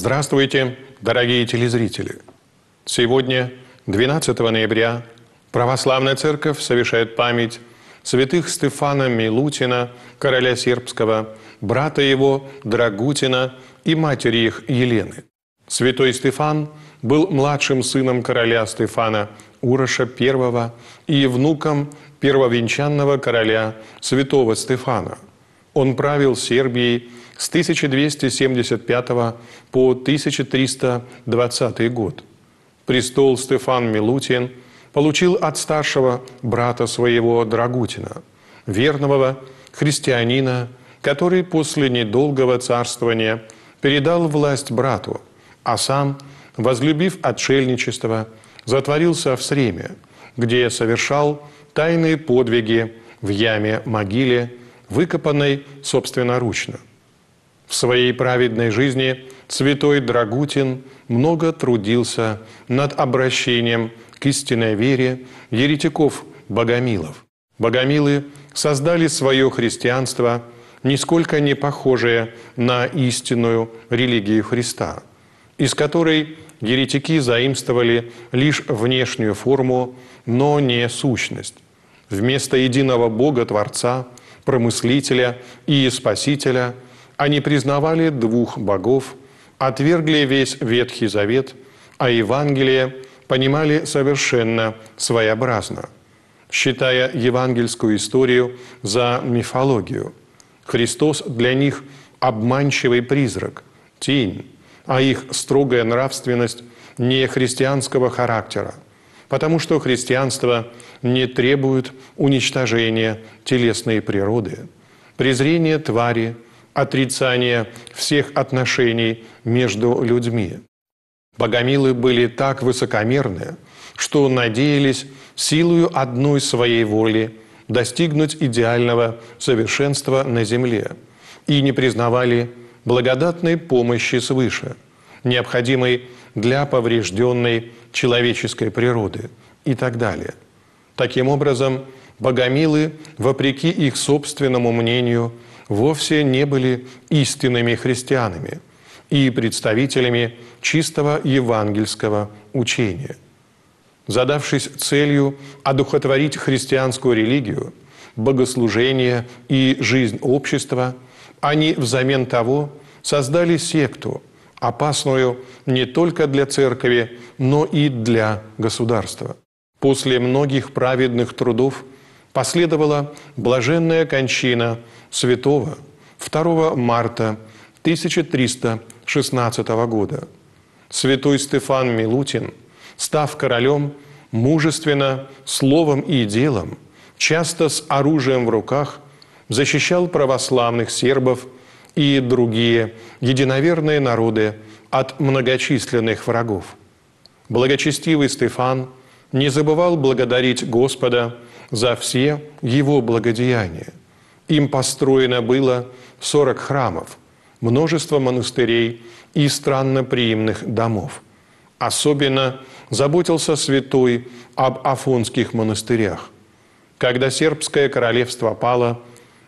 Здравствуйте, дорогие телезрители! Сегодня, 12 ноября, Православная Церковь совершает память святых Стефана Милутина, короля сербского, брата его Драгутина и матери их Елены. Святой Стефан был младшим сыном короля Стефана Уроша I и внуком первовенчанного короля святого Стефана. Он правил Сербией с 1275 по 1320 год. Престол Стефан Милутин получил от старшего брата своего Драгутина, верного христианина, который после недолгого царствования передал власть брату, а сам, возлюбив отшельничество, затворился в Среме, где совершал тайные подвиги в яме-могиле, выкопанной собственноручно – в своей праведной жизни святой Драгутин много трудился над обращением к истинной вере еретиков-богомилов. Богомилы создали свое христианство, нисколько не похожее на истинную религию Христа, из которой еретики заимствовали лишь внешнюю форму, но не сущность. Вместо единого Бога-творца, промыслителя и спасителя – они признавали двух богов, отвергли весь Ветхий Завет, а Евангелие понимали совершенно своеобразно, считая евангельскую историю за мифологию. Христос для них – обманчивый призрак, тень, а их строгая нравственность не христианского характера, потому что христианство не требует уничтожения телесной природы, презрения твари – отрицание всех отношений между людьми. Богомилы были так высокомерны, что надеялись силою одной своей воли достигнуть идеального совершенства на земле и не признавали благодатной помощи свыше, необходимой для поврежденной человеческой природы и так далее. Таким образом, богомилы, вопреки их собственному мнению, вовсе не были истинными христианами и представителями чистого евангельского учения. Задавшись целью одухотворить христианскую религию, богослужение и жизнь общества, они взамен того создали секту, опасную не только для церкви, но и для государства. После многих праведных трудов – последовала блаженная кончина святого 2 марта 1316 года. Святой Стефан Милутин, став королем, мужественно, словом и делом, часто с оружием в руках, защищал православных сербов и другие единоверные народы от многочисленных врагов. Благочестивый Стефан не забывал благодарить Господа – за все его благодеяния. Им построено было 40 храмов, множество монастырей и странноприимных домов. Особенно заботился святой об афонских монастырях. Когда сербское королевство пало,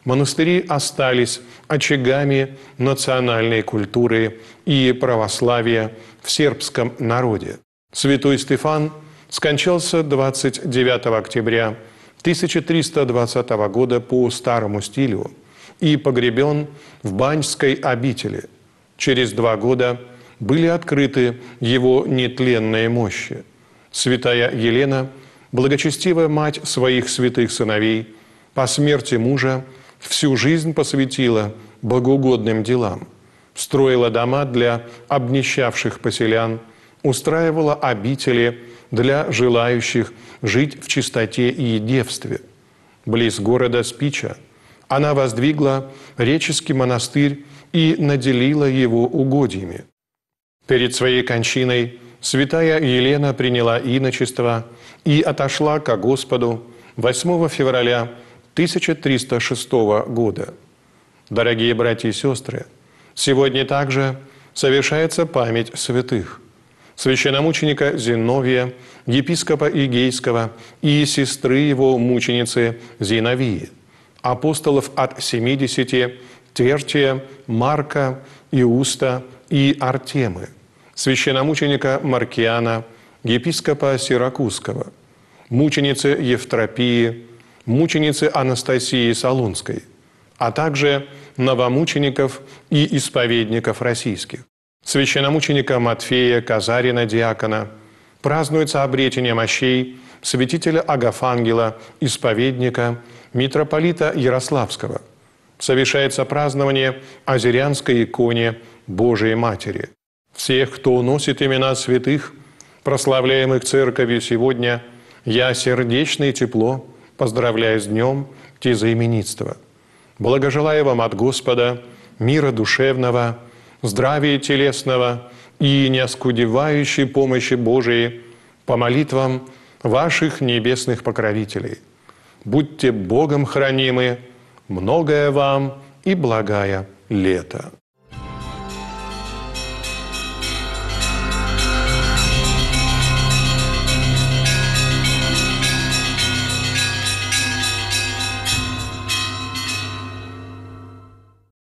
монастыри остались очагами национальной культуры и православия в сербском народе. Святой Стефан скончался 29 октября 1320 года по старому стилю и погребен в Баньской обители. Через два года были открыты его нетленные мощи. Святая Елена, благочестивая мать своих святых сыновей, по смерти мужа всю жизнь посвятила богоугодным делам, строила дома для обнищавших поселян, устраивала обители – для желающих жить в чистоте и девстве. Близ города Спича она воздвигла реческий монастырь и наделила его угодьями. Перед своей кончиной святая Елена приняла иночество и отошла ко Господу 8 февраля 1306 года. Дорогие братья и сестры, сегодня также совершается память святых священномученика Зиновия, епископа Игейского и сестры его мученицы Зиновии, апостолов от 70, Тертия, Марка, Иуста и Артемы, священномученика Маркиана, епископа Сиракузского, мученицы Евтропии, мученицы Анастасии Солунской, а также новомучеников и исповедников российских священномученика Матфея Казарина Диакона, празднуется обретение мощей святителя Агафангела, исповедника, митрополита Ярославского. Совершается празднование Азерянской иконе Божией Матери. Всех, кто носит имена святых, прославляемых Церковью сегодня, я сердечно и тепло поздравляю с днем тезаименитства. Благожелаю вам от Господа мира душевного – здравия телесного и неоскудевающей помощи Божией по молитвам ваших небесных покровителей. Будьте Богом хранимы, многое вам и благая лето.